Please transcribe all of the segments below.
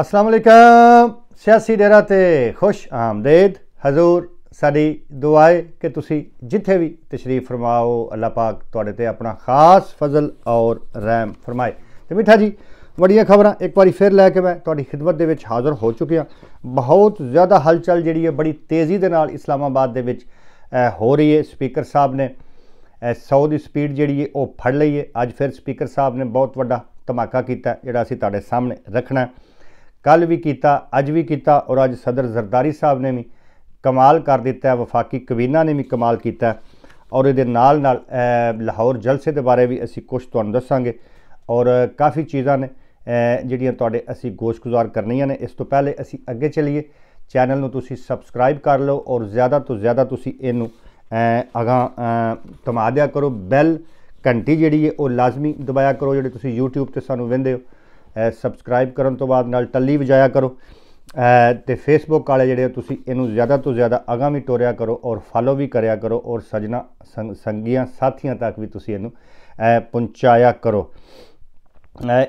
ਅਸਲਾਮ ਅਲੈਕਮ ਸਿਆਸੀ ਡੇਰਾ ਤੇ ਖੁਸ਼ ਆਮਦੇਦ ਹਜ਼ੂਰ ਸਾਡੀ ਦੁਆਏ ਕਿ ਤੁਸੀਂ ਜਿੱਥੇ ਵੀ ਤਸ਼ਰੀਫ ਫਰਮਾਓ ਅੱਲਾਹ ਪਾਕ ਤੁਹਾਡੇ ਤੇ ਆਪਣਾ ਖਾਸ ਫਜ਼ਲ ਔਰ ਰਹਿਮ ਫਰਮਾਏ ਤੇ ਮਿੱਠਾ ਜੀ ਵੱਡੀਆਂ ਖਬਰਾਂ ਇੱਕ ਵਾਰੀ ਫਿਰ ਲੈ ਕੇ ਮੈਂ ਤੁਹਾਡੀ ਖidmat ਦੇ ਵਿੱਚ ਹਾਜ਼ਰ ਹੋ ਚੁੱਕਿਆ ਬਹੁਤ ਜ਼ਿਆਦਾ ਹਲਚਲ ਜਿਹੜੀ ਹੈ ਬੜੀ ਤੇਜ਼ੀ ਦੇ ਨਾਲ ਇਸਲਾਮਾਬਾਦ ਦੇ ਵਿੱਚ ਹੋ ਰਹੀ ਹੈ ਸਪੀਕਰ ਸਾਹਿਬ ਨੇ 100 ਦੀ ਸਪੀਡ ਜਿਹੜੀ ਹੈ ਉਹ ਫੜ ਲਈ ਹੈ ਅੱਜ ਫਿਰ ਸਪੀਕਰ ਸਾਹਿਬ ਨੇ ਬਹੁਤ ਵੱਡਾ ਧਮਾਕਾ ਕੀਤਾ ਜਿਹੜਾ ਅਸੀਂ ਤੁਹਾਡੇ ਸਾਹਮਣੇ ਰੱਖਣਾ ਹੈ ਕੱਲ ਵੀ ਕੀਤਾ ਅੱਜ ਵੀ ਕੀਤਾ ਔਰ ਅੱਜ ਸਦਰ ਜ਼ਰਦਾਰੀ ਸਾਹਿਬ ਨੇ ਵੀ ਕਮਾਲ ਕਰ ਦਿੱਤਾ ਵਫਾਕੀ ਕਵੀਨਾ ਨੇ ਵੀ ਕਮਾਲ ਕੀਤਾ ਔਰ ਇਹਦੇ ਨਾਲ ਨਾਲ ਲਾਹੌਰ ਜਲਸੇ ਦੇ ਬਾਰੇ ਵੀ ਅਸੀਂ ਕੁਝ ਤੁਹਾਨੂੰ ਦੱਸਾਂਗੇ ਔਰ ਕਾਫੀ ਚੀਜ਼ਾਂ ਨੇ ਜਿਹੜੀਆਂ ਤੁਹਾਡੇ ਅਸੀਂ ਗੋਸ਼ਗੁਜ਼ਾਰ ਕਰਨੀਆਂ ਨੇ ਇਸ ਤੋਂ ਪਹਿਲੇ ਅਸੀਂ ਅੱਗੇ ਚਲੀਏ ਚੈਨਲ ਨੂੰ ਤੁਸੀਂ ਸਬਸਕ੍ਰਾਈਬ ਕਰ ਲਓ ਔਰ ਜ਼ਿਆਦਾ ਤੋਂ ਜ਼ਿਆਦਾ ਤੁਸੀਂ ਇਹਨੂੰ ਅਗਾ ਤਮਾਦਿਆ ਕਰੋ ਬੈਲ ਘੰਟੀ ਜਿਹੜੀ ਹੈ ਉਹ ਲਾਜ਼ਮੀ ਦਬਾਇਆ ਕਰੋ ਜਿਹੜੇ ਤੁਸੀਂ YouTube ਤੇ ਸਾਨੂੰ ਵਿੰਦੇ ਹੋ ਸਬਸਕ੍ਰਾਈਬ ਕਰਨ ਤੋਂ ਬਾਅਦ ਨਾਲ ਟੱਲੀ ਵਜਾਇਆ ਕਰੋ ਤੇ ਫੇਸਬੁੱਕ ਵਾਲੇ ਜਿਹੜੇ ਤੁਸੀਂ ਇਹਨੂੰ ਜ਼ਿਆਦਾ ਤੋਂ ਜ਼ਿਆਦਾ ਅਗਾਂ ਵੀ ਟੋਰਿਆ ਕਰੋ ਔਰ ਫਾਲੋ ਵੀ ਕਰਿਆ ਕਰੋ ਔਰ ਸਜਣਾ ਸੰਗੀਆਂ ਸਾਥੀਆਂ ਤੱਕ ਵੀ ਤੁਸੀਂ ਇਹਨੂੰ ਪਹੁੰਚਾਇਆ ਕਰੋ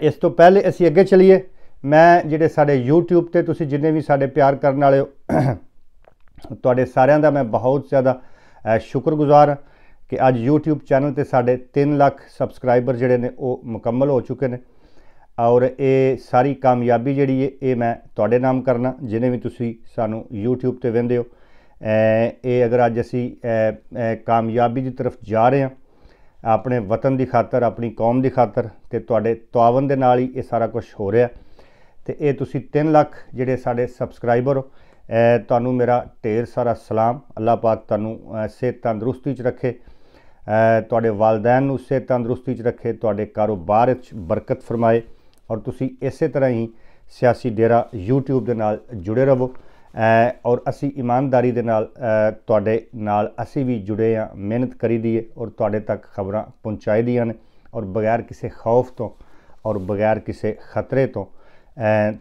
ਇਸ ਤੋਂ ਪਹਿਲੇ ਅਸੀਂ ਅੱਗੇ ਚਲੀਏ ਮੈਂ ਜਿਹੜੇ ਸਾਡੇ YouTube ਤੇ ਤੁਸੀਂ ਜਿੰਨੇ ਵੀ ਸਾਡੇ ਪਿਆਰ ਕਰਨ ਵਾਲੇ ਤੁਹਾਡੇ ਸਾਰਿਆਂ ਦਾ ਮੈਂ ਬਹੁਤ ਜ਼ਿਆਦਾ ਸ਼ੁਕਰਗੁਜ਼ਾਰ ਕਿ ਅੱਜ YouTube ਚੈਨਲ ਤੇ ਸਾਡੇ 3 ਲੱਖ ਸਬਸਕ੍ਰਾਈਬਰ ਜਿਹੜੇ ਨੇ ਉਹ ਮੁਕੰਮਲ ਹੋ ਚੁੱਕੇ ਨੇ ਔਰ ਇਹ ਸਾਰੀ ਕਾਮਯਾਬੀ ਜਿਹੜੀ ਹੈ ਇਹ ਮੈਂ ਤੁਹਾਡੇ ਨਾਮ ਕਰਨਾ ਜਿਨੇ ਵੀ ਤੁਸੀਂ ਸਾਨੂੰ YouTube ਤੇ ਵੰਦੇ ਹੋ ਇਹ ਅਗਰ ਅੱਜ ਅਸੀਂ ਕਾਮਯਾਬੀ ਦੀ ਤਰਫ ਜਾ ਰਹੇ ਹਾਂ ਆਪਣੇ ਵਤਨ ਦੀ ਖਾਤਰ ਆਪਣੀ ਕੌਮ ਦੀ ਖਾਤਰ ਤੇ ਤੁਹਾਡੇ ਤਵਾਵਨ ਦੇ ਨਾਲ ਹੀ ਇਹ ਸਾਰਾ ਕੁਝ ਹੋ ਰਿਹਾ ਤੇ ਇਹ ਤੁਸੀਂ 3 ਲੱਖ ਜਿਹੜੇ ਸਾਡੇ ਸਬਸਕ੍ਰਾਈਬਰ ਹੋ ਤੁਹਾਨੂੰ ਮੇਰਾ ਢੇਰ ਸਾਰਾ ਸਲਾਮ ਅੱਲਾਹ ਪਾਕ ਤੁਹਾਨੂੰ ਸਿਹਤ ਤੰਦਰੁਸਤੀ 'ਚ ਰੱਖੇ ਤੁਹਾਡੇ ਵਾਲਿਦੈਨ ਨੂੰ ਸਿਹਤ ਤੰਦਰੁਸਤੀ 'ਚ ਰੱਖੇ ਤੁਹਾਡੇ ਕਾਰੋਬਾਰ 'ਚ ਬਰਕਤ ਫਰਮਾਏ ਔਰ ਤੁਸੀਂ ਇਸੇ ਤਰ੍ਹਾਂ ਹੀ ਸਿਆਸੀ ਡੇਰਾ YouTube ਦੇ ਨਾਲ ਜੁੜੇ ਰਹੋ ਔਰ ਅਸੀਂ ਇਮਾਨਦਾਰੀ ਦੇ ਨਾਲ ਤੁਹਾਡੇ ਨਾਲ ਅਸੀਂ ਵੀ ਜੁੜੇ ਆ ਮਿਹਨਤ ਕਰੀ ਦੀਏ ਔਰ ਤੁਹਾਡੇ ਤੱਕ ਖਬਰਾਂ ਪਹੁੰਚਾਈ ਦੀਆਂ ਨੇ ਔਰ ਬਗੈਰ ਕਿਸੇ ਖੌਫ ਤੋਂ ਔਰ ਬਗੈਰ ਕਿਸੇ ਖਤਰੇ ਤੋਂ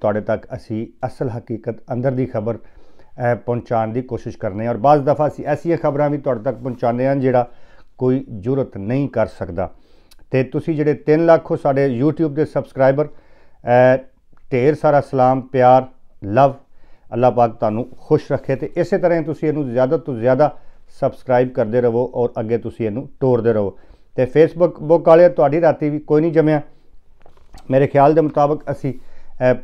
ਤੁਹਾਡੇ ਤੱਕ ਅਸੀਂ ਅਸਲ ਹਕੀਕਤ ਅੰਦਰ ਦੀ ਖਬਰ ਪਹੁੰਚਾਉਣ ਦੀ ਕੋਸ਼ਿਸ਼ ਕਰਨੇ ਔਰ ਬਾਜ਼ ਦਫਾ ਅਸੀਂ ਐਸੀਆਂ ਖਬਰਾਂ ਵੀ ਤੁਹਾਡੇ ਤੱਕ ਪਹੁੰਚਾਉਂਦੇ ਆ ਜਿਹੜਾ ਕੋਈ ਜੁਰਤ ਨਹੀਂ ਕਰ ਸਕਦਾ ਤੇ ਤੁਸੀਂ ਜਿਹੜੇ 3 ਲੱਖ ਹੋ ਸਾਡੇ YouTube ਦੇ ਸਬਸਕ੍ਰਾਈਬਰ ਢੇਰ ਸਾਰਾ ਸਲਾਮ ਪਿਆਰ ਲਵ ਅੱਲਾਹ ਪਾਕ ਤੁਹਾਨੂੰ ਖੁਸ਼ ਰੱਖੇ ਤੇ ਇਸੇ ਤਰ੍ਹਾਂ ਤੁਸੀਂ ਇਹਨੂੰ ਜ਼ਿਆਦਾ ਤੋਂ ਜ਼ਿਆਦਾ ਸਬਸਕ੍ਰਾਈਬ ਕਰਦੇ ਰਹੋ ਔਰ ਅੱਗੇ ਤੁਸੀਂ ਇਹਨੂੰ ਤੋੜਦੇ ਰਹੋ ਤੇ ਫੇਸਬੁੱਕ ਬੁੱਕ ਵਾਲੇ ਤੁਹਾਡੀ ਰਾਤੀ ਵੀ ਕੋਈ ਨਹੀਂ ਜਮਿਆ ਮੇਰੇ ਖਿਆਲ ਦੇ ਮੁਤਾਬਕ ਅਸੀਂ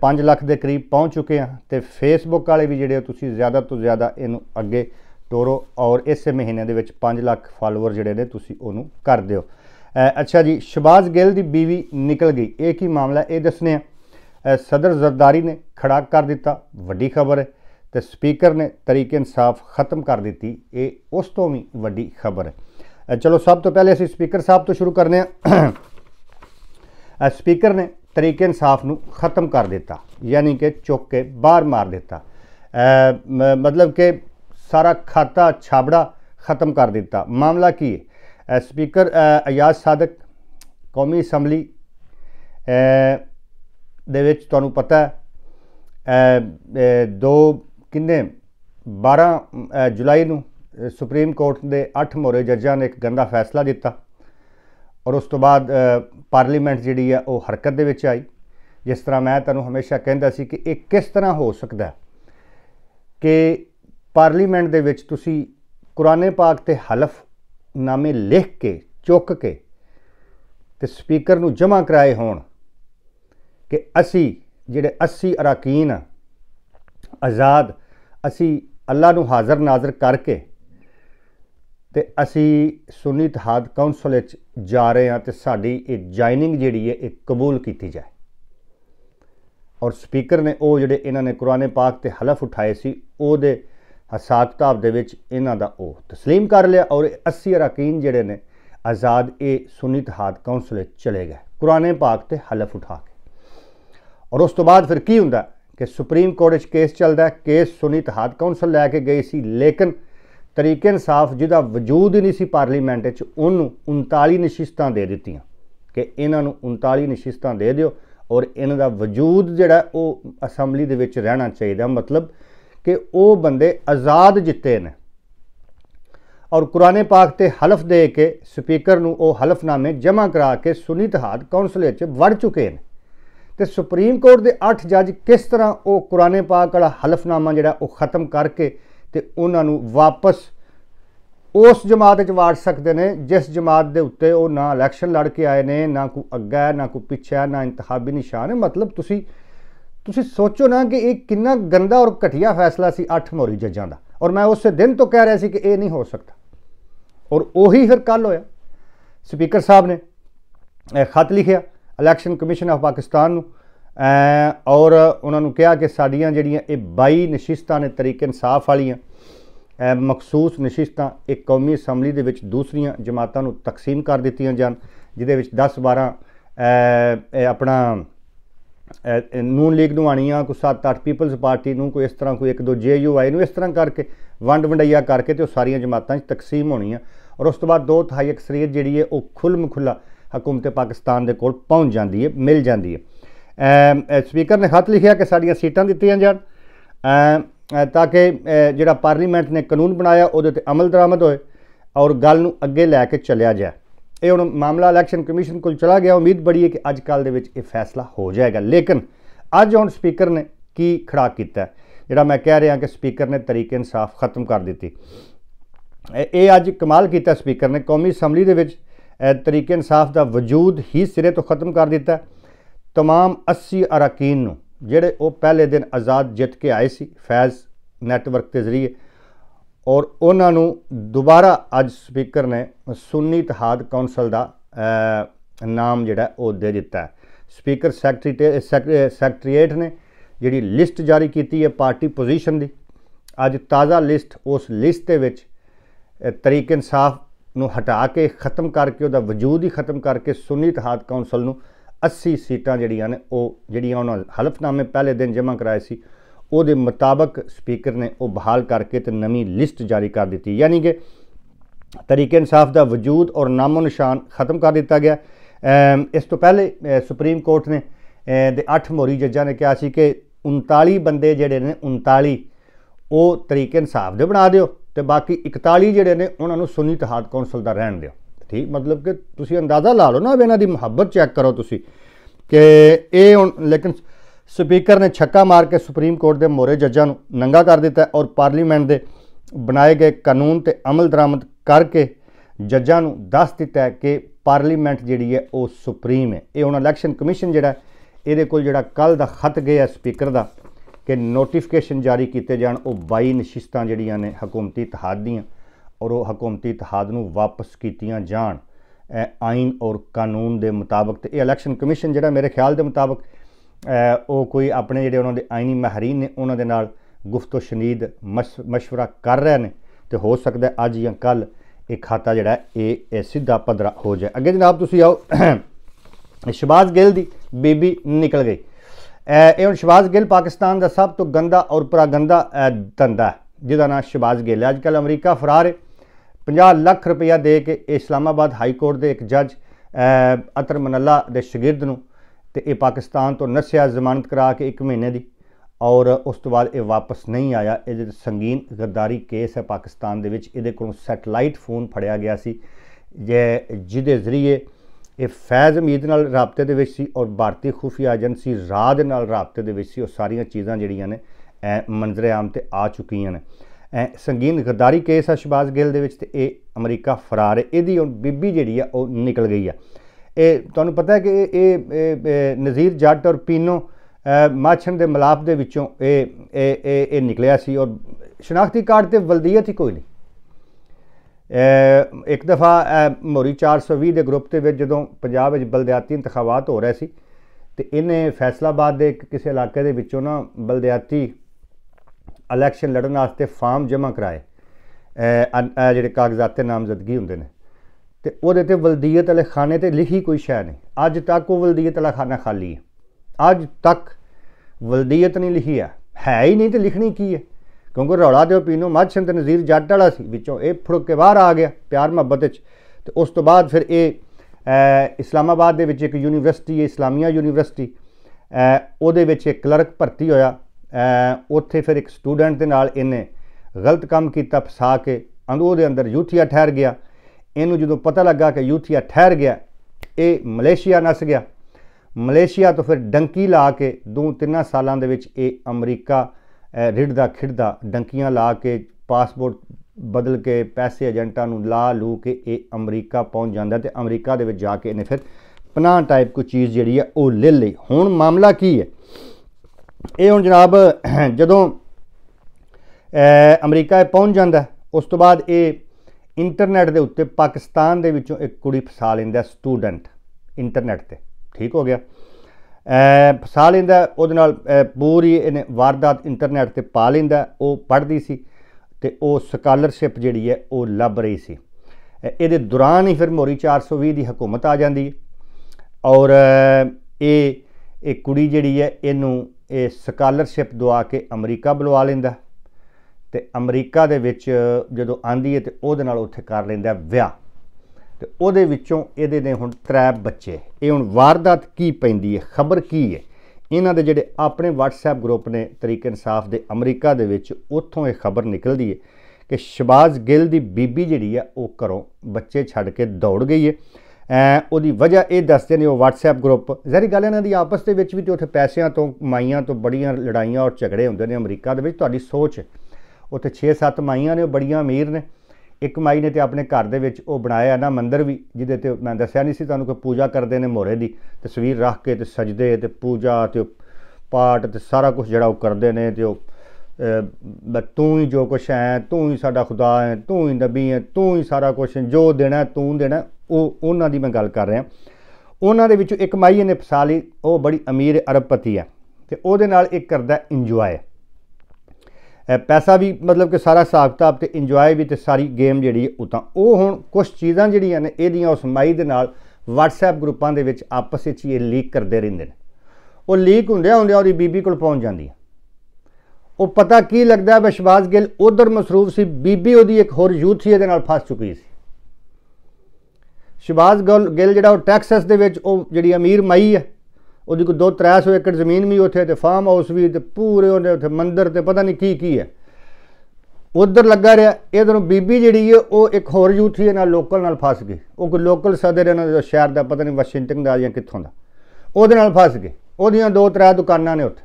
5 ਲੱਖ ਦੇ ਕਰੀਬ ਪਹੁੰਚ ਚੁੱਕੇ ਹਾਂ ਤੇ ਫੇਸਬੁੱਕ ਵਾਲੇ ਵੀ ਜਿਹੜੇ ਤੁਸੀਂ ਜ਼ਿਆਦਾ ਤੋਂ ਜ਼ਿਆਦਾ ਇਹਨੂੰ ਅੱਗੇ ਤੋੜੋ ਔਰ ਇਸੇ ਮਹੀਨੇ ਦੇ ਵਿੱਚ 5 ਲੱਖ ਫਾਲੋਅਰ ਜਿਹੜੇ ਨੇ ਤੁਸੀਂ ਉਹਨੂੰ ਕਰ ਦਿਓ ਅੱਛਾ ਜੀ ਸ਼ਬਾਜ਼ ਗਿੱਲ ਦੀ ਬੀਵੀ ਨਿਕਲ ਗਈ ਇਹ ਕੀ ਮਾਮਲਾ ਇਹ ਦੱਸਨੇ ਆ ਸਦਰ ਜ਼ਰਦਾਰੀ ਨੇ ਖੜਾ ਕਰ ਦਿੱਤਾ ਵੱਡੀ ਖਬਰ ਹੈ ਤੇ ਸਪੀਕਰ ਨੇ ਤਰੀਕੇ ਇਨਸਾਫ ਖਤਮ ਕਰ ਦਿੱਤੀ ਇਹ ਉਸ ਤੋਂ ਵੀ ਵੱਡੀ ਖਬਰ ਹੈ ਚਲੋ ਸਭ ਤੋਂ ਪਹਿਲੇ ਅਸੀਂ ਸਪੀਕਰ ਸਾਹਿਬ ਤੋਂ ਸ਼ੁਰੂ ਕਰਨੇ ਆ ਸਪੀਕਰ ਨੇ ਤਰੀਕੇ ਇਨਸਾਫ ਨੂੰ ਖਤਮ ਕਰ ਦਿੱਤਾ ਯਾਨੀ ਕਿ ਚੁੱਕ ਕੇ ਬਾਹਰ ਮਾਰ ਦਿੱਤਾ ਮਤਲਬ ਕਿ ਸਾਰਾ ਖਾਤਾ ਛਾਬੜਾ ਖਤਮ ਕਰ ਦਿੱਤਾ ਮਾਮਲਾ ਕੀ ਹੈ ਸਪੀਕਰ ਅਯਾਜ਼ ਸਾਦਕ ਕੌਮੀ ਅਸੈਂਬਲੀ ਦੇ ਵਿੱਚ ਤੁਹਾਨੂੰ ਪਤਾ ਹੈ ਦੋ ਕਿੰਨੇ 12 ਜੁਲਾਈ ਨੂੰ ਸੁਪਰੀਮ ਕੋਰਟ ਦੇ 8 ਮੋਰੇ ਜੱਜਾਂ ਨੇ ਇੱਕ ਗੰਦਾ ਫੈਸਲਾ ਦਿੱਤਾ ਔਰ ਉਸ ਤੋਂ ਬਾਅਦ ਪਾਰਲੀਮੈਂਟ ਜਿਹੜੀ ਆ ਉਹ ਹਰਕਤ ਦੇ ਵਿੱਚ ਆਈ ਜਿਸ ਤਰ੍ਹਾਂ ਮੈਂ ਤੁਹਾਨੂੰ ਹਮੇਸ਼ਾ ਕਹਿੰਦਾ ਸੀ ਕਿ ਇਹ ਕਿਸ ਤਰ੍ਹਾਂ ਹੋ ਸਕਦਾ ਕਿ ਪਾਰਲੀਮੈਂਟ ਦੇ ਵਿੱਚ ਤੁਸੀਂ ਕੁਰਾਨੇ ਪਾਕ ਤੇ ਹਲਫ ਨਾਮੇ ਲਿਖ ਕੇ ਚੁੱਕ ਕੇ ਤੇ ਸਪੀਕਰ ਨੂੰ ਜਮ੍ਹਾਂ ਕਰਾਏ ਹੋਣ ਕਿ ਅਸੀਂ ਜਿਹੜੇ 80 ਅਰਾਕੀਨ ਆਜ਼ਾਦ ਅਸੀਂ ਅੱਲਾ ਨੂੰ ਹਾਜ਼ਰ ਨਾਜ਼ਰ ਕਰਕੇ ਤੇ ਅਸੀਂ ਸੁਨੀ ਇਤਿਹਾਦ ਕਾਉਂਸਲ ਵਿੱਚ ਜਾ ਰਹੇ ਹਾਂ ਤੇ ਸਾਡੀ ਇਹ ਜਾਇਨਿੰਗ ਜਿਹੜੀ ਹੈ ਇਹ ਕਬੂਲ ਕੀਤੀ ਜਾਏ ਔਰ ਸਪੀਕਰ ਨੇ ਉਹ ਜਿਹੜੇ ਇਹਨਾਂ ਨੇ ਕੁਰਾਨੇ ਪਾਕ ਤੇ ਹਲਫ ਉਠਾਏ ਸੀ ਉਹਦੇ ਤਾਬ ਦੇ ਵਿੱਚ ਇਹਨਾਂ ਦਾ ਉਹ تسلیم ਕਰ ਲਿਆ ਔਰ 80 ਅਰਕਾਨ ਜਿਹੜੇ ਨੇ ਆਜ਼ਾਦ ਇਹ ਸੁਨਿਤ ਹਾਦ ਕਾਉਂਸਲ ਵਿੱਚ ਚਲੇ ਗਏ ਕੁਰਾਨੇ ਪਾਕ ਤੇ ਹਲਫ ਉਠਾ ਕੇ ਔਰ ਉਸ ਤੋਂ ਬਾਅਦ ਫਿਰ ਕੀ ਹੁੰਦਾ ਕਿ ਸੁਪਰੀਮ ਕੋਰਟ ਵਿੱਚ ਕੇਸ ਚੱਲਦਾ ਕੇਸ ਸੁਨਿਤ ਹਾਦ ਕਾਉਂਸਲ ਲੈ ਕੇ ਗਈ ਸੀ ਲੇਕਿਨ ਤਰੀਕੇ ਇਨਸਾਫ ਜਿਹਦਾ ਵਜੂਦ ਹੀ ਨਹੀਂ ਸੀ ਪਾਰਲੀਮੈਂਟ ਵਿੱਚ ਉਹਨੂੰ 39 ਨਿਸ਼ਿਸ਼ਤਾਂ ਦੇ ਦਿੱਤੀਆਂ ਕਿ ਇਹਨਾਂ ਨੂੰ 39 ਨਿਸ਼ਿਸ਼ਤਾਂ ਦੇ ਦਿਓ ਔਰ ਇਹਨਾਂ ਦਾ ਵਜੂਦ ਜਿਹੜਾ ਉਹ ਅਸੈਂਬਲੀ ਦੇ ਵਿੱਚ ਰਹਿਣਾ ਚਾਹੀਦਾ ਮਤਲਬ ਕਿ ਉਹ ਬੰਦੇ ਆਜ਼ਾਦ ਜਿੱਤੇ ਨੇ ਔਰ ਕੁਰਾਨ ਪਾਕ ਤੇ ਹਲਫ ਦੇ ਕੇ ਸਪੀਕਰ ਨੂੰ ਉਹ ਹਲਫਨਾਮੇ ਜਮ੍ਹਾਂ ਕਰਾ ਕੇ ਸੁਨੀ ਇਤਿਹਾਦ ਕਾਉਂਸਲ ਵਿੱਚ ਵੜ ਚੁਕੇ ਨੇ ਤੇ ਸੁਪਰੀਮ ਕੋਰਟ ਦੇ 8 ਜੱਜ ਕਿਸ ਤਰ੍ਹਾਂ ਉਹ ਕੁਰਾਨ ਪਾਕ ਵਾਲਾ ਹਲਫਨਾਮਾ ਜਿਹੜਾ ਉਹ ਖਤਮ ਕਰਕੇ ਤੇ ਉਹਨਾਂ ਨੂੰ ਵਾਪਸ ਉਸ ਜਮਾਤ ਵਿੱਚ ਵਾੜ ਸਕਦੇ ਨੇ ਜਿਸ ਜਮਾਤ ਦੇ ਉੱਤੇ ਉਹ ਨਾ ਇਲੈਕਸ਼ਨ ਲੜ ਕੇ ਆਏ ਨੇ ਨਾ ਕੋ ਅੱਗਾ ਨਾ ਕੋ ਪਿੱਛੇ ਨਾ ਇੰਤਖਾਬੀ ਨਿਸ਼ਾਨ ਹੈ ਮਤਲਬ ਤੁਸੀਂ ਤੁਸੀਂ ਸੋਚੋ ਨਾ ਕਿ ਇਹ ਕਿੰਨਾ ਗੰਦਾ ਔਰ ਘਟੀਆ ਫੈਸਲਾ ਸੀ 8 ਮੌਰੀ ਜੱਜਾਂ ਦਾ ਔਰ ਮੈਂ ਉਸੇ ਦਿਨ ਤੋਂ ਕਹਿ ਰਿਹਾ ਸੀ ਕਿ ਇਹ ਨਹੀਂ ਹੋ ਸਕਦਾ ਔਰ ਉਹੀ ਫਿਰ ਕੱਲ ਹੋਇਆ ਸਪੀਕਰ ਸਾਹਿਬ ਨੇ ਖਤ ਲਿਖਿਆ ਇਲੈਕਸ਼ਨ ਕਮਿਸ਼ਨ ਆਫ ਪਾਕਿਸਤਾਨ ਨੂੰ ਔਰ ਉਹਨਾਂ ਨੂੰ ਕਿਹਾ ਕਿ ਸਾਡੀਆਂ ਜਿਹੜੀਆਂ ਇਹ 22 ਨਿਸ਼ਿਸ਼ਤਾ ਨੇ ਤਰੀਕੇ ਇਨਸਾਫ ਵਾਲੀਆਂ ਮਖਸੂਸ ਨਿਸ਼ਿਸ਼ਤਾ ਇੱਕ ਕੌਮੀ ਅਸੈਂਬਲੀ ਦੇ ਵਿੱਚ ਦੂਸਰੀਆਂ ਜਮਾਤਾਂ ਨੂੰ ਤਕਸੀਮ ਕਰ ਦਿੱਤੀਆਂ ਜਾਣ ਜਿਹਦੇ ਵਿੱਚ 10 12 ਆਪਣਾ ਨੂਨ ਲੀਗ ਨੂੰ ਆ ਕੋਈ 7-8 ਪੀਪਲਸ ਪਾਰਟੀ ਨੂੰ ਕੋਈ ਇਸ ਤਰ੍ਹਾਂ ਕੋਈ ਇੱਕ ਦੋ ਜੇਯੂਆਈ ਨੂੰ ਇਸ ਤਰ੍ਹਾਂ ਕਰਕੇ ਵੰਡ ਵੰਡਈਆ ਕਰਕੇ ਤੇ ਉਹ ਸਾਰੀਆਂ ਜਮਾਤਾਂ 'ਚ ਤਕਸੀਮ ਹੋਣੀ ਆ ਔਰ ਉਸ ਤੋਂ ਬਾਅਦ ਦੋ ਥਾਈ ਅਕਸਰੀਅਤ ਜਿਹੜੀ ਹੈ ਉਹ ਖੁੱਲਮ ਖੁੱਲਾ ਹਕੂਮਤ ਪਾਕਿਸਤਾਨ ਦੇ ਕੋਲ ਪਹੁੰਚ ਜਾਂਦੀ ਹੈ ਮਿਲ ਜਾਂਦੀ ਹੈ ਸਪੀਕਰ ਨੇ ਖਤ ਲਿਖਿਆ ਕਿ ਸਾਡੀਆਂ ਸੀਟਾਂ ਦਿੱਤੀਆਂ ਜਾਣ ਤਾਂ ਕਿ ਜਿਹੜਾ ਪਾਰਲੀਮੈਂਟ ਨੇ ਕਾਨੂੰਨ ਬਣਾਇਆ ਉਹਦੇ ਤੇ ਅਮਲ ਦਰਾਮਦ ਹੋਏ ਔਰ ਗੱਲ ਨੂੰ ਅੱਗੇ ਲੈ ਕੇ ਚੱਲਿਆ ਜਾਏ ਇਹ ਹੁਣ ਮਾਮਲਾ ਇਲੈਕਸ਼ਨ ਕਮਿਸ਼ਨ ਕੋਲ ਚਲਾ ਗਿਆ ਉਮੀਦ ਬੜੀ ਹੈ ਕਿ ਅੱਜ ਕੱਲ ਦੇ ਵਿੱਚ ਇਹ ਫੈਸਲਾ ਹੋ ਜਾਏਗਾ ਲੇਕਿਨ ਅੱਜ ਹੁਣ ਸਪੀਕਰ ਨੇ ਕੀ ਖੜਾ ਕੀਤਾ ਜਿਹੜਾ ਮੈਂ ਕਹਿ ਰਿਹਾ ਕਿ ਸਪੀਕਰ ਨੇ ਤਰੀਕੇ ਇਨਸਾਫ ਖਤਮ ਕਰ ਦਿੱਤੀ ਇਹ ਅੱਜ ਕਮਾਲ ਕੀਤਾ ਸਪੀਕਰ ਨੇ ਕੌਮੀ ਅਸੈਂਬਲੀ ਦੇ ਵਿੱਚ ਤਰੀਕੇ ਇਨਸਾਫ ਦਾ ਵਜੂਦ ਹੀ ਸਿਰੇ ਤੋਂ ਖਤਮ ਕਰ ਦਿੱਤਾ तमाम 80 ਅਰਾਕੀਨ ਨੂੰ ਜਿਹੜੇ ਉਹ ਪਹਿਲੇ ਦਿਨ ਆਜ਼ਾਦ ਜਿੱਤ ਕੇ ਆਏ ਸੀ ਫੈਜ਼ ਨੈਟਵਰਕ ਦੇ ਜ਼ਰੀਏ ਔਰ ਉਹਨਾਂ ਨੂੰ ਦੁਬਾਰਾ ਅੱਜ ਸਪੀਕਰ ਨੇ ਸੁੰਨੀ ਇਤਿਹਾਦ ਕੌਂਸਲ ਦਾ ਨਾਮ ਜਿਹੜਾ ਉਹ ਦੇ ਦਿੱਤਾ ਸਪੀਕਰ ਸੈਕਟਰੀ ਸੈਕਟਰੀਏਟ ਨੇ ਜਿਹੜੀ ਲਿਸਟ ਜਾਰੀ ਕੀਤੀ ਹੈ ਪਾਰਟੀ ਪੋਜੀਸ਼ਨ ਦੀ ਅੱਜ ਤਾਜ਼ਾ ਲਿਸਟ ਉਸ ਲਿਸਟ ਦੇ ਵਿੱਚ ਤਰੀਕ ਇਨਸਾਫ ਨੂੰ ਹਟਾ ਕੇ ਖਤਮ ਕਰਕੇ ਉਹਦਾ ਵਜੂਦ ਹੀ ਖਤਮ ਕਰਕੇ ਸੁੰਨੀ ਇਤਿਹਾਦ ਕੌਂਸਲ ਨੂੰ 80 ਸੀਟਾਂ ਜਿਹੜੀਆਂ ਨੇ ਉਹ ਜਿਹੜੀਆਂ ਉਹਨਾਂ ਹਲਫਨਾਮੇ ਪਹਿਲੇ ਦਿਨ ਜਮ੍ਹਾਂ ਕਰਾਏ ਸੀ ਉਹਦੇ ਮੁਤਾਬਕ ਸਪੀਕਰ ਨੇ ਉਹ ਬਹਾਲ ਕਰਕੇ ਤੇ ਨਵੀਂ ਲਿਸਟ ਜਾਰੀ ਕਰ ਦਿੱਤੀ ਯਾਨੀ ਕਿ ਤਰੀਕੇ ਇਨਸਾਫ ਦਾ ਵਜੂਦ ਔਰ ਨਾਮੋ ਨਿਸ਼ਾਨ ਖਤਮ ਕਰ ਦਿੱਤਾ ਗਿਆ ਇਸ ਤੋਂ ਪਹਿਲੇ ਸੁਪਰੀਮ ਕੋਰਟ ਨੇ ਦੇ 8 ਮੋਰੀ ਜੱਜਾਂ ਨੇ ਕਿਹਾ ਸੀ ਕਿ 39 ਬੰਦੇ ਜਿਹੜੇ ਨੇ 39 ਉਹ ਤਰੀਕੇ ਇਨਸਾਫ ਦੇ ਬਣਾ ਦਿਓ ਤੇ ਬਾਕੀ 41 ਜਿਹੜੇ ਨੇ ਉਹਨਾਂ ਨੂੰ ਸੁਨੀ ਤਹਾਦ ਕੌਂਸਲ ਦਾ ਰਹਿਣ ਦਿਓ ਠੀਕ ਮਤਲਬ ਕਿ ਤੁਸੀਂ ਅੰਦਾਜ਼ਾ ਲਾ ਲਓ ਨਾ ਇਹਨਾਂ ਦੀ ਮੁਹੱਬਤ ਚੈੱਕ ਕਰੋ ਤੁਸੀਂ ਕਿ ਇਹ ਲੇਕਿਨ ਸਪੀਕਰ ਨੇ ਛੱਕਾ ਮਾਰ ਕੇ ਸੁਪਰੀਮ ਕੋਰਟ ਦੇ ਮੋਰੇ ਜੱਜਾਂ ਨੂੰ ਨੰਗਾ ਕਰ ਦਿੱਤਾ ਔਰ ਪਾਰਲੀਮੈਂਟ ਦੇ ਬਣਾਏ ਗਏ ਕਾਨੂੰਨ ਤੇ ਅਮਲ ਦਰਾਮਦ ਕਰਕੇ ਜੱਜਾਂ ਨੂੰ ਦੱਸ ਦਿੱਤਾ ਕਿ ਪਾਰਲੀਮੈਂਟ ਜਿਹੜੀ ਹੈ ਉਹ ਸੁਪਰੀਮ ਹੈ ਇਹ ਹੁਣ ਇਲੈਕਸ਼ਨ ਕਮਿਸ਼ਨ ਜਿਹੜਾ ਇਹਦੇ ਕੋਲ ਜਿਹੜਾ ਕੱਲ ਦਾ ਖਤ ਗਿਆ ਸਪੀਕਰ ਦਾ ਕਿ ਨੋਟੀਫਿਕੇਸ਼ਨ ਜਾਰੀ ਕੀਤੇ ਜਾਣ ਉਹ 22 ਨਿਸ਼ਿਸ਼ਤਾਂ ਜਿਹੜੀਆਂ ਨੇ ਹਕੂਮਤੀ ਇਤਿਹਾਦ ਦੀਆਂ ਔਰ ਉਹ ਹਕੂਮਤੀ ਇਤਿਹਾਦ ਨੂੰ ਵਾਪਸ ਕੀਤੀਆਂ ਜਾਣ ਐ ਆਈਨ ਔਰ ਕਾਨੂੰਨ ਦੇ ਮੁਤਾਬਕ ਤੇ ਇਹ ਇਲੈਕਸ਼ਨ ਕਮਿਸ਼ਨ ਜਿਹੜਾ ਮੇਰੇ ਖਿਆਲ ਦੇ ਮੁਤਾਬਕ ਉਹ ਕੋਈ ਆਪਣੇ ਜਿਹੜੇ ਉਹਨਾਂ ਦੇ ਆਇਨੀ ਮਹਰੀਨ ਨੇ ਉਹਨਾਂ ਦੇ ਨਾਲ ਗੁਫ਼ਤੋ ਸ਼ਨੀਦ مشورہ ਕਰ ਰਹੇ ਨੇ ਤੇ ਹੋ ਸਕਦਾ ਅੱਜ ਜਾਂ ਕੱਲ ਇਹ ਖਾਤਾ ਜਿਹੜਾ ਇਹ ਸਿੱਧਾ ਪਦਰਾ ਹੋ ਜਾਏ ਅੱਗੇ ਜਨਾਬ ਤੁਸੀਂ ਆਓ ਸ਼ਬਾਜ਼ ਗਿੱਲ ਦੀ ਬੀਬੀ ਨਿਕਲ ਗਈ ਇਹ ਹੁਣ ਸ਼ਬਾਜ਼ ਗਿੱਲ ਪਾਕਿਸਤਾਨ ਦਾ ਸਭ ਤੋਂ ਗੰਦਾ ਔਰ ਗੰਦਾ ਧੰਦਾ ਜਿਹਦਾ ਨਾਮ ਸ਼ਬਾਜ਼ ਗਿੱਲ ਹੈ ਅੱਜ ਕੱਲ ਅਮਰੀਕਾ ਫਰਾਰ ਹੈ 50 ਲੱਖ ਰੁਪਇਆ ਦੇ ਕੇ ਇਸਲਾਮਾਬਾਦ ਹਾਈ ਕੋਰਟ ਦੇ ਇੱਕ ਜੱਜ ਅਤਰ ਮਨੱਲਾ ਦੇ ਸ਼ਾਗਿਰਦ ਨੂੰ ਤੇ ਇਹ ਪਾਕਿਸਤਾਨ ਤੋਂ ਨਸਿਆ ਜ਼ਮਾਨਤ ਕਰਾ ਕੇ 1 ਮਹੀਨੇ ਦੀ ਔਰ ਉਸ ਤੋਂ ਬਾਅਦ ਇਹ ਵਾਪਸ ਨਹੀਂ ਆਇਆ ਇਹਦੇ ਸੰਗੀਨ ਗਰਦਾਰੀ ਕੇਸ ਹੈ ਪਾਕਿਸਤਾਨ ਦੇ ਵਿੱਚ ਇਹਦੇ ਕੋਲੋਂ ਸੈਟਲਾਈਟ ਫੋਨ ਫੜਿਆ ਗਿਆ ਸੀ ਜੇ ਜਿਹਦੇ ਜ਼ਰੀਏ ਇਹ ਫੈਜ਼ ਅਮੀਦ ਨਾਲ ਰਾਬਤੇ ਦੇ ਵਿੱਚ ਸੀ ਔਰ ਭਾਰਤੀ ਖੁਫੀਆ ਏਜੰਸੀ ਰਾਦ ਨਾਲ ਰਾਬਤੇ ਦੇ ਵਿੱਚ ਸੀ ਉਹ ਸਾਰੀਆਂ ਚੀਜ਼ਾਂ ਜਿਹੜੀਆਂ ਨੇ ਮੰਜ਼ਰੇ ਆਮ ਤੇ ਆ ਚੁੱਕੀਆਂ ਨੇ ਐ ਸੰਗੀਨ ਗਰਦਾਰੀ ਕੇਸ ਹੈ ਸ਼ਬਾਜ਼ ਗਿੱਲ ਦੇ ਵਿੱਚ ਤੇ ਇਹ ਅਮਰੀਕਾ ਫਰਾਰ ਹੈ ਇਹਦੀ ਹੁਣ ਬੀਬੀ ਜਿਹੜੀ ਆ ਉਹ ਨਿਕਲ ਗਈ ਆ ਇਹ ਤੁਹਾਨੂੰ ਪਤਾ ਹੈ ਕਿ ਇਹ ਇਹ ਨਜ਼ੀਰ ਜੱਟ ਔਰ ਪੀਨੋ ਮਾਛਨ ਦੇ ਮਲਾਪ ਦੇ ਵਿੱਚੋਂ ਇਹ ਇਹ ਇਹ ਨਿਕਲਿਆ ਸੀ ਔਰ ਸ਼ਨਾਖਤੀ ਕਾਰਡ ਤੇ ਵਲਦੀਅਤ ਹੀ ਕੋਈ ਨਹੀਂ ਇੱਕ ਦਫਾ ਮੋਰੀ 420 ਦੇ ਗਰੁੱਪ ਦੇ ਵਿੱਚ ਜਦੋਂ ਪੰਜਾਬ ਵਿੱਚ ਬਲਦਿਆਤੀ ਇੰਤਖਾਬਾਤ ਹੋ ਰਹੇ ਸੀ ਤੇ ਇਹਨੇ ਫੈਸਲਾਬਾਦ ਦੇ ਕਿਸੇ ਇਲਾਕੇ ਦੇ ਵਿੱਚੋਂ ਨਾ ਬਲਦਿਆਤੀ ਇਲੈਕਸ਼ਨ ਲੜਨ ਵਾਸਤੇ ਫਾਰਮ ਜਮ੍ਹਾਂ ਕਰਾਏ ਜਿਹੜੇ ਕਾਗਜ਼ਾਤ ਤੇ ਨਾਮਜ਼ਦਗੀ ਹੁੰਦੇ ਨੇ ਤੇ ਉਹਦੇ ਤੇ ਵਲਦੀਅਤ ਵਾਲੇ ਖਾਨੇ ਤੇ ਲਿਖੀ ਕੋਈ ਸ਼ੈ ਨਹੀਂ ਅੱਜ ਤੱਕ ਉਹ ਵਲਦੀਅਤ ਵਾਲਾ ਖਾਨਾ ਖਾਲੀ ਹੈ ਅੱਜ ਤੱਕ ਵਲਦੀਅਤ ਨਹੀਂ ਲਿਖੀ ਹੈ ਹੈ ਹੀ ਨਹੀਂ ਤੇ ਲਿਖਣੀ ਕੀ ਹੈ ਕਿਉਂਕਿ ਰੌਲਾ ਦੇ ਪੀਨੋ ਮੱਛਨ ਨਜ਼ੀਰ ਜੱਟ ਵਾਲਾ ਸੀ ਵਿੱਚੋਂ ਇਹ ਫੁੜਕ ਕੇ ਬਾਹਰ ਆ ਗਿਆ ਪਿਆਰ ਮੁਹੱਬਤ ਵਿੱਚ ਤੇ ਉਸ ਤੋਂ ਬਾਅਦ ਫਿਰ ਇਹ ਇਸਲਾਮਾਬਾਦ ਦੇ ਵਿੱਚ ਇੱਕ ਯੂਨੀਵਰਸਿਟੀ ਹੈ ਇਸਲਾਮੀਆ ਯੂਨੀਵਰਸਿਟੀ ਉਹਦੇ ਵਿੱਚ ਇੱਕ ਕਲਰਕ ਭਰਤੀ ਹੋਇਆ ਉੱਥੇ ਫਿਰ ਇੱਕ ਸਟੂਡੈਂਟ ਦੇ ਨਾਲ ਇਹਨੇ ਗਲਤ ਕੰਮ ਕੀਤਾ ਫਸਾ ਕੇ ਅੰਦੋ ਦੇ ਅੰਦਰ ਯੂਥੀਆ ਠਹਿਰ ਗਿਆ ਇਹਨੂੰ ਜਦੋਂ ਪਤਾ ਲੱਗਾ ਕਿ ਯੂਥੀਆ ਠਹਿਰ ਗਿਆ ਇਹ ਮਲੇਸ਼ੀਆ ਨਸ ਗਿਆ ਮਲੇਸ਼ੀਆ ਤੋਂ ਫਿਰ ਡੰਕੀ ਲਾ ਕੇ ਦੋ ਤਿੰਨਾਂ ਸਾਲਾਂ ਦੇ ਵਿੱਚ ਇਹ ਅਮਰੀਕਾ ਰਿੜਦਾ ਖਿੜਦਾ ਡੰਕੀਆਂ ਲਾ ਕੇ ਪਾਸਪੋਰਟ ਬਦਲ ਕੇ ਪੈਸੇ ਏਜੰਟਾਂ ਨੂੰ ਲਾ ਲੂ ਕੇ ਇਹ ਅਮਰੀਕਾ ਪਹੁੰਚ ਜਾਂਦਾ ਤੇ ਅਮਰੀਕਾ ਦੇ ਵਿੱਚ ਜਾ ਕੇ ਇਹਨੇ ਫਿਰ ਪਨਾਹ ਟਾਈਪ ਕੋਈ ਚੀਜ਼ ਜਿਹੜੀ ਆ ਉਹ ਲੈ ਲਈ ਹੁਣ ਮਾਮਲਾ ਕੀ ਹੈ ਇਹ ਹੁਣ ਜਨਾਬ ਜਦੋਂ ਅਮਰੀਕਾ ਪਹੁੰਚ ਜਾਂਦਾ ਉਸ ਤੋਂ ਬਾਅਦ ਇਹ ਇੰਟਰਨੈਟ ਦੇ ਉੱਤੇ ਪਾਕਿਸਤਾਨ ਦੇ ਵਿੱਚੋਂ ਇੱਕ ਕੁੜੀ ਫਸਾ ਲੈਂਦਾ ਸਟੂਡੈਂਟ ਇੰਟਰਨੈਟ ਤੇ ਠੀਕ ਹੋ ਗਿਆ ਫਸਾ ਲੈਂਦਾ ਉਹਦੇ ਨਾਲ ਪੂਰੀ ਇਹਨੇ ਵਾਰਦਾਤ ਇੰਟਰਨੈਟ ਤੇ ਪਾ ਲੈਂਦਾ ਉਹ ਪੜ੍ਹਦੀ ਸੀ ਤੇ ਉਹ ਸਕਾਲਰਸ਼ਿਪ ਜਿਹੜੀ ਹੈ ਉਹ ਲੱਭ ਰਹੀ ਸੀ ਇਹਦੇ ਦੌਰਾਨ ਹੀ ਫਿਰ ਮੋਰੀ 420 ਦੀ ਹਕੂਮਤ ਆ ਜਾਂਦੀ ਹੈ ਔਰ ਇਹ ਇਹ ਕੁੜੀ ਜਿਹੜੀ ਹੈ ਇਹਨੂੰ ਇਹ ਸਕਾਲਰਸ਼ਿਪ ਦਵਾ ਕੇ ਅਮਰੀਕਾ ਬੁਲਵਾ ਲੈਂਦਾ ਤੇ ਅਮਰੀਕਾ ਦੇ ਵਿੱਚ ਜਦੋਂ ਆਂਦੀ ਹੈ ਤੇ ਉਹਦੇ ਨਾਲ ਉੱਥੇ ਕਰ ਲੈਂਦਾ ਵਿਆਹ ਤੇ ਉਹਦੇ ਵਿੱਚੋਂ ਇਹਦੇ ਨੇ ਹੁਣ ਤਰੇ ਬੱਚੇ ਇਹ ਹੁਣ ਵਾਰਦਾਤ ਕੀ ਪੈਂਦੀ ਹੈ ਖਬਰ ਕੀ ਹੈ ਇਹਨਾਂ ਦੇ ਜਿਹੜੇ ਆਪਣੇ WhatsApp ਗਰੁੱਪ ਨੇ ਤਰੀਕ ਇਨਸਾਫ ਦੇ ਅਮਰੀਕਾ ਦੇ ਵਿੱਚ ਉੱਥੋਂ ਇਹ ਖਬਰ ਨਿਕਲਦੀ ਹੈ ਕਿ ਸ਼ਬਾਜ਼ ਗਿੱਲ ਦੀ ਬੀਬੀ ਜਿਹੜੀ ਆ ਉਹ ਘਰੋਂ ਬੱਚੇ ਛੱਡ ਕੇ ਦੌੜ ਗਈ ਹੈ ਉਹਦੀ ਵਜ੍ਹਾ ਇਹ ਦੱਸਦੇ ਨੇ ਉਹ WhatsApp ਗਰੁੱਪ ਜ਼ਰੀ ਗੱਲ ਇਹਨਾਂ ਦੀ ਆਪਸ ਦੇ ਵਿੱਚ ਵੀ ਤੇ ਉੱਥੇ ਪੈਸਿਆਂ ਤੋਂ ਮਾਈਆਂ ਤੋਂ ਬੜੀਆਂ ਲੜਾਈਆਂ ਔਰ ਝਗੜੇ ਹੁੰਦੇ ਨੇ ਅਮਰੀਕਾ ਦੇ ਵਿੱਚ ਤੁਹਾਡੀ ਸੋਚ ਉੱਥੇ 6-7 ਮਾਈਆਂ ਨੇ ਉਹ ਬੜੀਆਂ ਅਮੀਰ ਨੇ ਇੱਕ ਮਾਈ ਨੇ ਤੇ ਆਪਣੇ ਘਰ ਦੇ ਵਿੱਚ ਉਹ ਬਣਾਇਆ ਨਾ ਮੰਦਿਰ ਵੀ ਜਿਹਦੇ ਤੇ ਮੈਂ ਦੱਸਿਆ ਨਹੀਂ ਸੀ ਤੁਹਾਨੂੰ ਕਿ ਪੂਜਾ ਕਰਦੇ ਨੇ ਮੋਰੇ ਦੀ ਤਸਵੀਰ ਰੱਖ ਕੇ ਤੇ ਸਜਦੇ ਤੇ ਪੂਜਾ ਤੇ ਪਾਠ ਤੇ ਸਾਰਾ ਕੁਝ ਜਿਹੜਾ ਉਹ ਕਰਦੇ ਨੇ ਤੇ ਉਹ ਤੂੰ ਹੀ ਜੋ ਕੁਛ ਹੈ ਤੂੰ ਹੀ ਸਾਡਾ ਖੁਦਾ ਹੈ ਤੂੰ ਹੀ ਨਬੀ ਹੈ ਤੂੰ ਹੀ ਸਾਰਾ ਕੁਝ ਜੋ ਦੇਣਾ ਤੂੰ ਦੇਣਾ ਉਹ ਉਹਨਾਂ ਦੀ ਮੈਂ ਗੱਲ ਕਰ ਰਿਹਾ ਉਹਨਾਂ ਦੇ ਵਿੱਚੋਂ ਇੱਕ ਮਾਈ ਨੇ ਫਸਾ ਲਈ ਉਹ ਬੜੀ ਅਮੀਰ ਅਰਬਪਤੀ ਹੈ ਤੇ ਉਹਦੇ ਨਾਲ ਇੱਕ ਕਰਦਾ ਇੰਜੋਏ ਪੈਸਾ ਵੀ ਮਤਲਬ ਕਿ ਸਾਰਾ ਹਿਸਾਬ ਕਿਤਾਬ ਤੇ ਇੰਜੋਏ ਵੀ ਤੇ ਸਾਰੀ ਗੇਮ ਜਿਹੜੀ ਉਹ ਤਾਂ ਉਹ ਹੁਣ ਕੁਝ ਚੀਜ਼ਾਂ ਜਿਹੜੀਆਂ ਨੇ ਇਹਦੀਆਂ ਉਸ ਮਾਈ ਦੇ ਨਾਲ WhatsApp ਗਰੁੱਪਾਂ ਦੇ ਵਿੱਚ ਆਪਸ ਵਿੱਚ ਇਹ ਲੀਕ ਕਰਦੇ ਰਹਿੰਦੇ ਨੇ ਉਹ ਲੀਕ ਹੁੰਦੇ ਹੁੰਦਿਆਂ ਉਹਦੀ ਬੀਬੀ ਕੋਲ ਪਹੁੰਚ ਜਾਂਦੀ ਹੈ ਉਹ ਪਤਾ ਕੀ ਲੱਗਦਾ ਹੈ ਸ਼ਬਾਜ਼ ਗਿੱਲ ਉਧਰ ਮਸਰੂਫ ਸੀ ਬੀਬੀ ਉਹਦੀ ਇੱਕ ਹੋਰ ਯੂਥ ਸੀ ਇਹਦੇ ਨਾਲ ਫਸ ਚੁੱਕੀ ਸੀ ਸ਼ਬਾਜ਼ ਗਿੱਲ ਜਿਹੜਾ ਉਹ ਟੈਕਸਸ ਦੇ ਵਿੱਚ ਉਹ ਜਿਹੜੀ ਅਮੀਰ ਮਾਈ ਹੈ ਉਹਦੀ ਕੋ 2-300 ਏਕੜ ਜ਼ਮੀਨ ਵੀ ਉੱਥੇ ਤੇ ਫਾਰਮ ਹਾਊਸ ਵੀ ਤੇ ਪੂਰੇ ਉਹਨੇ ਉੱਥੇ ਮੰਦਿਰ ਤੇ ਪਤਾ ਨਹੀਂ ਕੀ ਕੀ ਹੈ ਉਧਰ ਲੱਗਾ ਰਿਹਾ ਇਧਰੋਂ ਬੀਬੀ ਜਿਹੜੀ ਹੈ ਉਹ ਇੱਕ ਹੋਰ ਯੂਥੀ ਨਾਲ ਲੋਕਲ ਨਾਲ ਫਸ ਗਈ ਉਹ ਕੋਈ ਲੋਕਲ ਸਦਰ ਇਹਨਾਂ ਦਾ ਸ਼ਹਿਰ ਦਾ ਪਤਾ ਨਹੀਂ ਵਾਸ਼ਿੰਗਟਨ ਦਾ ਜਾਂ ਕਿੱਥੋਂ ਦਾ ਉਹਦੇ ਨਾਲ ਫਸ ਗਈ ਉਹਦੀਆਂ ਦੋ ਤਰਾ ਦੁਕਾਨਾਂ ਨੇ ਉੱਥੇ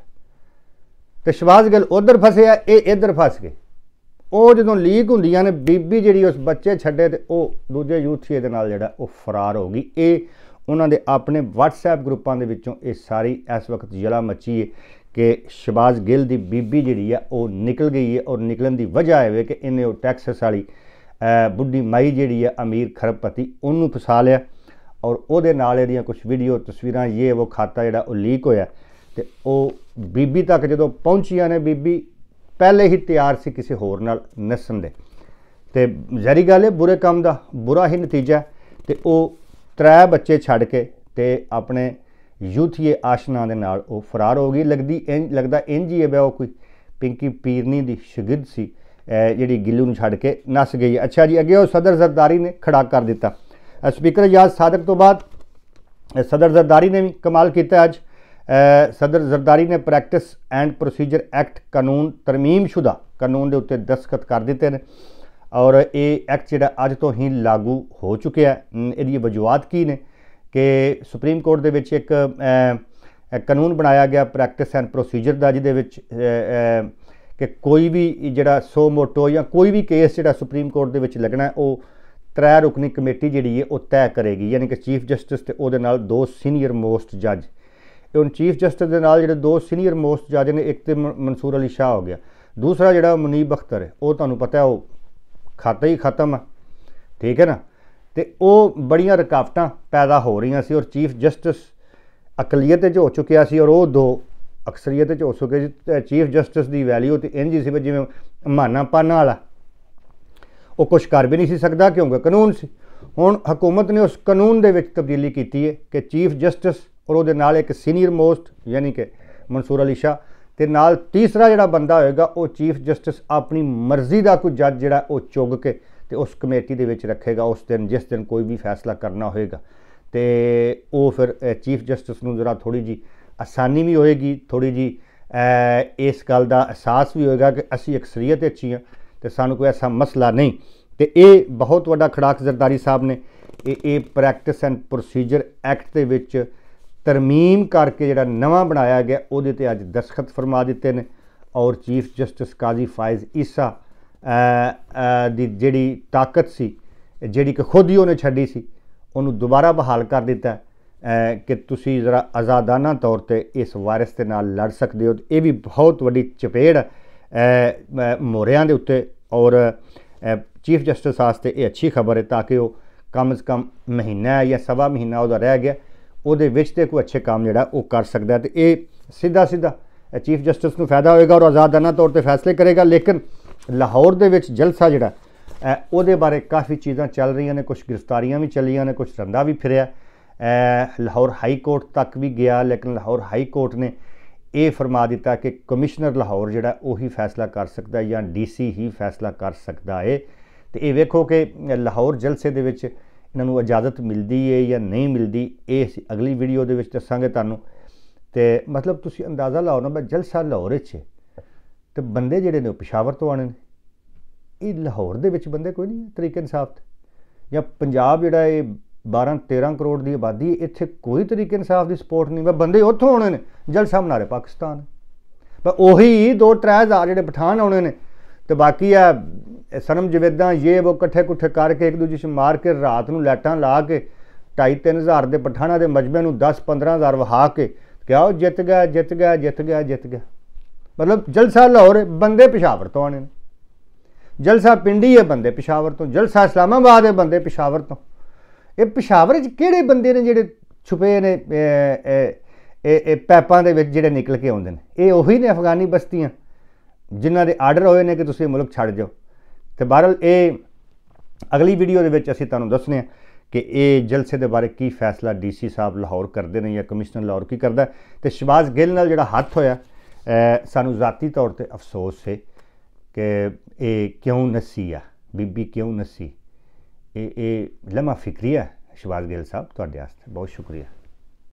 ਤੇ ਸ਼ਵਾਜ਼ਗਲ ਉਧਰ ਫਸਿਆ ਇਹ ਇਧਰ ਫਸ ਗਏ ਉਹ ਜਦੋਂ ਲੀਕ ਹੁੰਦੀਆਂ ਨੇ ਬੀਬੀ ਜਿਹੜੀ ਉਸ ਬੱਚੇ ਛੱਡੇ ਤੇ ਉਹ ਦੂਜੇ ਯੂਥੀ ਦੇ ਨਾਲ ਜਿਹੜਾ ਉਹ ਫਰਾਰ ਹੋ ਗਈ ਇਹ ਉਹਨਾਂ ਦੇ ਆਪਣੇ WhatsApp ਗਰੁੱਪਾਂ ਦੇ ਵਿੱਚੋਂ ਇਹ ਸਾਰੀ ਇਸ ਵਕਤ ਜਲਾ ਮੱਚੀ ਹੈ ਕਿ ਸ਼ਬਾਜ਼ ਗਿੱਲ ਦੀ ਬੀਬੀ ਜਿਹੜੀ ਆ ਉਹ ਨਿਕਲ ਗਈ ਹੈ ਔਰ ਨਿਕਲਣ ਦੀ ਵਜ੍ਹਾ ਹੈ ਕਿ ਇਹਨੇ ਉਹ ਟੈਕਸਸ ਵਾਲੀ ਬੁੱਢੀ ਮਾਈ ਜਿਹੜੀ ਆ ਅਮੀਰ ਖਰਪਤੀ ਉਹਨੂੰ ਫਸਾ ਲਿਆ ਔਰ ਉਹਦੇ ਨਾਲ ਇਹਦੀਆਂ ਕੁਝ ਵੀਡੀਓ ਤਸਵੀਰਾਂ ਇਹ ਉਹ ਖਾਤਾ ਜਿਹੜਾ ਉਹ ਲੀਕ ਹੋਇਆ ਤੇ ਉਹ ਬੀਬੀ ਤੱਕ ਜਦੋਂ ਪਹੁੰਚੀਆਂ ਨੇ ਬੀਬੀ ਪਹਿਲੇ ਹੀ ਤਿਆਰ ਸੀ ਕਿਸੇ ਹੋਰ ਨਾਲ ਨਸਣ ਦੇ ਤੇ ਜ਼ਰੀ ਗੱਲ ਹੈ ਬੁਰੇ ਕੰਮ ਦਾ ਬੁਰਾ ਹੀ ਨਤੀਜਾ ਤੇ ਉਹ ਤਰੇ ਬੱਚੇ ਛੱਡ ਕੇ ਤੇ ਆਪਣੇ ਯੂਥੀਏ ਆਸ਼ਨਾ ਦੇ ਨਾਲ ਉਹ ਫਰਾਰ ਹੋ ਗਈ ਲੱਗਦੀ ਇੰਜ ਲੱਗਦਾ ਇੰਜ ਹੀ ਹੈ ਉਹ ਕੋਈ ਪਿੰਕੀ ਪੀਰਨੀ ਦੀ ਸ਼ਗਿਦ ਸੀ ਜਿਹੜੀ ਗਿੱਲੂ ਨੂੰ ਛੱਡ ਕੇ ਨਸ ਗਈ ਅੱਛਾ ਜੀ ਅੱਗੇ ਉਹ ਸਦਰ ਜ਼ਰਦਾਰੀ ਨੇ ਖੜਾ ਕਰ ਦਿੱਤਾ ਸਪੀਕਰ ਯਾਦ ਸਾਦਕ ਤੋਂ ਬਾਅਦ ਸਦਰ ਜ਼ਰਦਾਰੀ ਨੇ ਵੀ ਕਮਾਲ ਕੀਤਾ ਅੱਜ ਸਦਰ ਜ਼ਰਦਾਰੀ ਨੇ ਪ੍ਰੈਕਟਿਸ ਐਂਡ ਪ੍ਰੋਸੀਜਰ ਐਕਟ ਕਾਨੂੰਨ ਤਰਮੀਮ ਸ਼ੁਦਾ ਕਾਨੂੰਨ ਦੇ ਉੱਤੇ ਦਸਖਤ ਕਰ ਦਿੱਤੇ ਨੇ ਔਰ ਇਹ ਐਕਟ ਜਿਹੜਾ ਅੱਜ ਤੋਂ ਹੀ ਲਾਗੂ ਹੋ ਚੁੱਕਿਆ ਇਹਦੀ ਵਜੂਹਤ ਕੀ ਨੇ ਕਿ ਸੁਪਰੀਮ ਕੋਰਟ ਦੇ ਵਿੱਚ ਇੱਕ ਕਾਨੂੰਨ ਬਣਾਇਆ ਗਿਆ ਪ੍ਰੈਕਟਿਸ ਐਂਡ ਪ੍ਰੋਸੀਜਰ ਦਾ ਜਿਹਦੇ ਵਿੱਚ ਕਿ ਕੋਈ ਵੀ ਜਿਹੜਾ ਸੋ ਮੋਟੋ ਜਾਂ ਕੋਈ ਵੀ ਕੇਸ ਜਿਹੜਾ ਸੁਪਰੀਮ ਕੋਰਟ ਦੇ ਵਿੱਚ ਲੱਗਣਾ ਉਹ ਤ੍ਰੈ ਰੁਕਨੀ ਕਮੇਟੀ ਜਿਹੜੀ ਹੈ ਉਹ ਤੈਅ ਕਰੇਗੀ ਯਾਨੀ ਕਿ ਚੀਫ ਜਸਟਿਸ ਤੇ ਉਹਦੇ ਨਾਲ ਦੋ ਸੀਨੀਅਰ ਮੋਸਟ ਜੱਜ ਇਹ ਹੁਣ ਚੀਫ ਜਸਟਿਸ ਦੇ ਨਾਲ ਜਿਹੜੇ ਦੋ ਸੀਨੀਅਰ ਮੋਸਟ ਜੱਜ ਨੇ ਇੱਕ ਤੇ ਮਨਸੂਰ ਅਲੀ ਸ਼ਾਹ ਹੋ ਗਿਆ ਦੂਸਰਾ ਜਿਹੜਾ ਮੁਨੀਬ ਬਖਤਰ ਹੈ ਉਹ ਤੁਹਾਨੂੰ ਪਤਾ ਉਹ ਖਾਤਾ ਹੀ ਖਤਮ ਠੀਕ ਹੈ ਨਾ ਤੇ ਉਹ ਬੜੀਆਂ ਰਕਾਵਟਾਂ ਪੈਦਾ ਹੋ ਰਹੀਆਂ ਸੀ ਔਰ ਚੀਫ ਜਸਟਿਸ ਅਕਲੀਅਤ ਜੋ ਹੋ ਚੁੱਕਿਆ ਸੀ ਔਰ ਉਹ ਦੋ ਅਕਸਰੀਅਤ ਜੋ ਹੋ ਚੁੱਕੇ ਚੀਫ ਜਸਟਿਸ ਦੀ ਵੈਲਿਊ ਤੇ ਇੰਜ ਸੀ ਜਿਵੇਂ ਮਾਨਾ ਪਾਨਾ ਵਾਲਾ ਉਹ ਕੁਝ ਕਰ ਵੀ ਨਹੀਂ ਸੀ ਸਕਦਾ ਕਿਉਂਕਿ ਕਾਨੂੰਨ ਸੀ ਹੁਣ ਹਕੂਮਤ ਨੇ ਉਸ ਕਾਨੂੰਨ ਦੇ ਵਿੱਚ ਤਬਦੀਲੀ ਕੀਤੀ ਹੈ ਕਿ ਚੀਫ ਜਸਟਿਸ ਔਰ ਉਹਦੇ ਨਾਲ ਇੱਕ ਸੀਨੀਅਰ ਮੋਸਟ ਯਾਨੀ ਕਿ ਮਨਸੂਰ ਅਲੀ ਸ਼ਾ ਤੇ ਨਾਲ ਤੀਸਰਾ ਜਿਹੜਾ ਬੰਦਾ ਹੋਏਗਾ ਉਹ ਚੀਫ ਜਸਟਿਸ ਆਪਣੀ ਮਰਜ਼ੀ ਦਾ ਕੋਈ ਜੱਜ ਜਿਹੜਾ ਉਹ ਚੁਗ ਕੇ ਤੇ ਉਸ ਕਮੇਟੀ ਦੇ ਵਿੱਚ ਰੱਖੇਗਾ ਉਸ ਦਿਨ ਜਿਸ ਦਿਨ ਕੋਈ ਵੀ ਫੈਸਲਾ ਕਰਨਾ ਹੋਏਗਾ ਤੇ ਉਹ ਫਿਰ ਚੀਫ ਜਸਟਿਸ ਨੂੰ ਜ਼ਰਾ ਥੋੜੀ ਜੀ ਆਸਾਨੀ ਵੀ ਹੋਏਗੀ ਥੋੜੀ ਜੀ ਇਸ ਗੱਲ ਦਾ ਅਹਿਸਾਸ ਵੀ ਹੋਏਗਾ ਕਿ ਅਸੀਂ ਅਕਸਰੀਅਤ ਅੱਛੀ ਆ ਤੇ ਸਾਨੂੰ ਕੋਈ ਐਸਾ ਮਸਲਾ ਨਹੀਂ ਤੇ ਇਹ ਬਹੁਤ ਵੱਡਾ ਖੜਾਕ ਜ਼ਰਦਾਰੀ ਸਾਹਿਬ ਨੇ ਇਹ ਪ੍ਰੈਕਟਿਸ ਐਂਡ ਪ੍ਰੋਸੀਜਰ ਐਕਟ ਦੇ ਵਿੱਚ ਤਰਮੀਮ ਕਰਕੇ ਜਿਹੜਾ ਨਵਾਂ ਬਣਾਇਆ ਗਿਆ ਉਹਦੇ ਤੇ ਅੱਜ ਦਸਖਤ ਫਰਮਾ ਦਿੱਤੇ ਨੇ ਔਰ ਚੀਫ ਜਸਟਿਸ ਕਾਜ਼ੀ ਫਾਇਜ਼ ਈਸਾ ਦੀ ਜਿਹੜੀ ਤਾਕਤ ਸੀ ਜਿਹੜੀ ਕਿ ਖੁਦ ਹੀ ਉਹਨੇ ਛੱਡੀ ਸੀ ਉਹਨੂੰ ਦੁਬਾਰਾ ਬਹਾਲ ਕਰ ਦਿੱਤਾ ਕਿ ਤੁਸੀਂ ਜ਼ਰਾ ਆਜ਼ਾਦਾਨਾ ਤੌਰ ਤੇ ਇਸ ਵਾਇਰਸ ਦੇ ਨਾਲ ਲੜ ਸਕਦੇ ਹੋ ਇਹ ਵੀ ਬਹੁਤ ਵੱਡੀ ਚਪੇੜ ਮੋਰਿਆਂ ਦੇ ਉੱਤੇ ਔਰ ਚੀਫ ਜਸਟਿਸ ਆਸਤੇ ਇਹ ਅੱਛੀ ਖਬਰ ਹੈ ਤਾਂ ਕਿ ਉਹ ਕਮ ਸੇ ਕਮ ਮਹੀਨਾ ਜਾਂ ਸਵਾ ਮਹੀਨਾ ਉਹਦਾ ਰਹਿ ਗਿਆ ਉਹਦੇ ਵਿੱਚ ਤੇ ਕੋਈ ਅੱਛੇ ਕੰਮ ਜਿਹੜਾ ਉਹ ਕਰ ਸਕਦਾ ਤੇ ਇਹ ਸਿੱਧਾ ਸਿੱਧਾ ਚੀਫ ਜਸਟਿਸ ਨੂੰ ਫਾਇਦਾ ਹੋਏਗਾ ਔਰ ਆਜ਼ਾਦਾਨਾ ਤੌਰ ਤੇ ਫੈਸਲੇ ਕਰੇਗਾ ਲੇਕਿਨ ਲਾਹੌਰ ਦੇ ਵਿੱਚ ਜਲਸਾ ਜਿਹੜਾ ਉਹਦੇ ਬਾਰੇ ਕਾਫੀ ਚੀਜ਼ਾਂ ਚੱਲ ਰਹੀਆਂ ਨੇ ਕੁਝ ਗ੍ਰਿਫਤਾਰੀਆਂ ਵੀ ਚੱਲੀਆਂ ਨੇ ਕੁਝ ਰੰਦਾ ਵੀ ਫਿਰਿਆ ਲਾਹੌਰ ਹਾਈ ਕੋਰਟ ਤੱਕ ਵੀ ਗਿਆ ਲੇਕਿਨ ਲਾਹੌਰ ਹਾਈ ਕੋਰਟ ਨੇ ਇਹ ਫਰਮਾ ਦਿੱਤਾ ਕਿ ਕਮਿਸ਼ਨਰ ਲਾਹੌਰ ਜਿਹੜਾ ਉਹੀ ਫੈਸਲਾ ਕਰ ਸਕਦਾ ਜਾਂ ਡੀਸੀ ਹੀ ਫੈਸਲਾ ਕਰ ਸਕਦਾ ਹੈ ਤੇ ਇਹ ਵੇਖੋ ਕਿ ਲਾਹੌਰ ਜਲਸੇ ਦੇ ਵਿੱਚ ਇਹਨਾਂ ਨੂੰ ਇਜਾਜ਼ਤ ਮਿਲਦੀ ਹੈ ਜਾਂ ਨਹੀਂ ਮਿਲਦੀ ਇਹ ਅਗਲੀ ਵੀਡੀਓ ਦੇ ਵਿੱਚ ਦੱਸਾਂਗੇ ਤੁਹਾਨੂੰ ਤੇ ਮਤਲਬ ਤੁਸੀਂ ਅੰਦਾਜ਼ਾ ਲਾਓ ਨਾ ਮੈਂ ਜਲਸਾ ਲਾਹੌਰ ਵਿੱਚ ਤੇ ਬੰਦੇ ਜਿਹੜੇ ਨੇ ਪਸ਼ਾਵਰ ਤੋਂ ਆਣੇ ਨੇ ਇਹ ਲਾਹੌਰ ਦੇ ਵਿੱਚ ਬੰਦੇ ਕੋਈ ਨਹੀਂ ਤਰੀਕੇ ਇਨਸਾਫ ਤੇ ਜਾਂ ਪੰਜਾਬ ਜਿਹੜਾ ਇਹ 12 13 ਕਰੋੜ ਦੀ ਆਬਾਦੀ ਇੱਥੇ ਕੋਈ ਤਰੀਕੇ ਇਨਸਾਫ ਦੀ ਸਪੋਰਟ ਨਹੀਂ ਮੈਂ ਬੰਦੇ ਉੱਥੋਂ ਆਉਣੇ ਨੇ ਜਲਸਾ ਮਨਾ ਰਹੇ ਪਾਕਿਸਤਾਨ ਪਰ ਉਹੀ 2-3000 ਜਿਹੜੇ ਪਠਾਨ ਆਉਣੇ ਨੇ ਤੇ ਬਾਕੀ ਆ ਸਨਮ ਜਵੇਦਾਂ ਇਹ ਉਹ ਇਕੱਠੇ ਕੁੱਠੇ ਕਰਕੇ ਇੱਕ ਦੂਜੇ ਨੂੰ ਮਾਰ ਕੇ ਰਾਤ ਨੂੰ ਲਾਟਾਂ ਲਾ ਕੇ 2.5 3000 ਦੇ ਪਠਾਣਾ ਦੇ ਮਜਬੇ ਨੂੰ 10-15000 ਵਹਾ ਕੇ ਕਿਹਾ ਜਿੱਤ ਗਿਆ ਜਿੱਤ ਗਿਆ ਜਿੱਤ ਗਿਆ ਜਿੱਤ ਗਿਆ ਮਤਲਬ ਜਲਸਾ ਲਾਹੌਰ ਬੰਦੇ ਪਿਸ਼ਾਵਰ ਤੋਂ ਆਣੇ ਨੇ ਜਲਸਾ ਪਿੰਡੀ ਹੈ ਬੰਦੇ ਪਿਸ਼ਾਵਰ ਤੋਂ ਜਲਸਾ ਇਸਲਾਮਾਬਾਦ ਹੈ ਬੰਦੇ ਪਿਸ਼ਾਵਰ ਤੋਂ ਇਹ ਪਿਸ਼ਾਵਰ 'ਚ ਕਿਹੜੇ ਬੰਦੇ ਨੇ ਜਿਹੜੇ ਛੁਪੇ ਨੇ ਇਹ ਇਹ ਪੈਪਾਂ ਦੇ ਵਿੱਚ ਜਿਹੜੇ ਨਿਕਲ ਕੇ ਆਉਂਦੇ ਨੇ ਇਹ ਉਹੀ ਨੇ ਅਫਗਾਨੀ ਬਸਤੀਆਂ ਜਿਨ੍ਹਾਂ ਦੇ ਆਰਡਰ ਹੋਏ ਨੇ ਕਿ ਤੁਸੀਂ ਮੁਲਕ ਛੱਡ ਜਾਓ ਤੇ ਬਹਰਲ ਇਹ ਅਗਲੀ ਵੀਡੀਓ ਦੇ ਵਿੱਚ ਅਸੀਂ ਤੁਹਾਨੂੰ ਦੱਸਨੇ ਆ ਕਿ ਇਹ ਜਲਸੇ ਦੇ ਬਾਰੇ ਕੀ ਫੈਸਲਾ ਡੀਸੀ ਸਾਹਿਬ ਲਾਹੌਰ ਕਰਦੇ ਨੇ ਜਾਂ ਕਮਿਸ਼ਨਰ ਲਾਹੌਰ ਕੀ ਕਰਦਾ ਤੇ ਸ਼ਬਾਜ਼ ਗਿੱਲ ਨਾਲ ਜਿਹੜਾ ਹੱਥ ਹੋਇਆ ਸਾਨੂੰ ਜ਼ਾਤੀ ਤੌਰ ਤੇ ਅਫਸੋਸ ਹੈ ਕਿ ਇਹ ਕਿਉਂ ਨਸੀਆ ਬੀਬੀ ਕਿਉਂ ਨਸੀ ਇਹ ਇਹ ਲਮਾ ਫਿਕਰੀਆ ਸ਼ਬਾਜ਼ ਗਿੱਲ ਸਾਹਿਬ ਤੁਹਾਡੇ ਆਸਤੇ ਬਹੁਤ ਸ਼ੁਕਰੀਆ